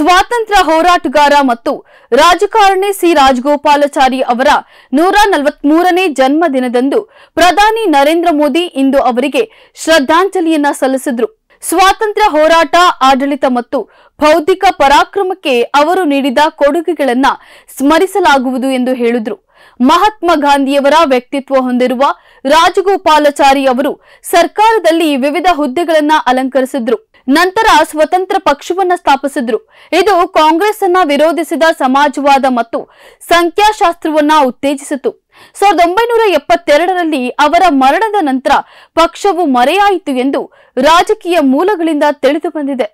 ಸ್ವಾತಂತ್ರ್ಯ ಹೋರಾಟಗಾರ ಮತ್ತು ರಾಜಕಾರಣಿ ಸಿ ರಾಜಗೋಪಾಲಚಾರಿ ಅವರ ನೂರ ನಲವತ್ಮೂರನೇ ಜನ್ಮದಿನದಂದು ಪ್ರಧಾನಿ ನರೇಂದ್ರ ಮೋದಿ ಇಂದು ಅವರಿಗೆ ಶ್ರದ್ಧಾಂಜಲಿಯನ್ನ ಸಲ್ಲಿಸಿದ್ರು ಸ್ವಾತಂತ್ರ್ಯ ಹೋರಾಟ ಆಡಳಿತ ಮತ್ತು ಬೌದ್ಧಿಕ ಪರಾಕ್ರಮಕ್ಕೆ ಅವರು ನೀಡಿದ ಕೊಡುಗೆಗಳನ್ನ ಸ್ಮರಿಸಲಾಗುವುದು ಎಂದು ಹೇಳಿದರು ಮಹಾತ್ಮ ಗಾಂಧಿಯವರ ವ್ಯಕ್ತಿತ್ವ ಹೊಂದಿರುವ ರಾಜಗೋಪಾಲಚಾರಿ ಅವರು ಸರ್ಕಾರದಲ್ಲಿ ವಿವಿಧ ಹುದ್ದೆಗಳನ್ನ ಅಲಂಕರಿಸಿದ್ರು ನಂತರ ಸ್ವತಂತ್ರ ಪಕ್ಷವನ್ನ ಸ್ಥಾಪಿಸಿದ್ರು ಇದು ಕಾಂಗ್ರೆಸ್ ಅನ್ನ ವಿರೋಧಿಸಿದ ಸಮಾಜವಾದ ಮತ್ತು ಸಂಖ್ಯಾಶಾಸ್ತ್ರವನ್ನ ಉತ್ತೇಜಿಸಿತು ಸಾವಿರದ ಒಂಬೈನೂರ ಎಪ್ಪತ್ತೆರಡರಲ್ಲಿ ಅವರ ಮರಣದ ನಂತರ ಪಕ್ಷವು ಮರೆಯಾಯಿತು ಎಂದು ರಾಜಕೀಯ ಮೂಲಗಳಿಂದ ತಿಳಿದು ಬಂದಿದೆ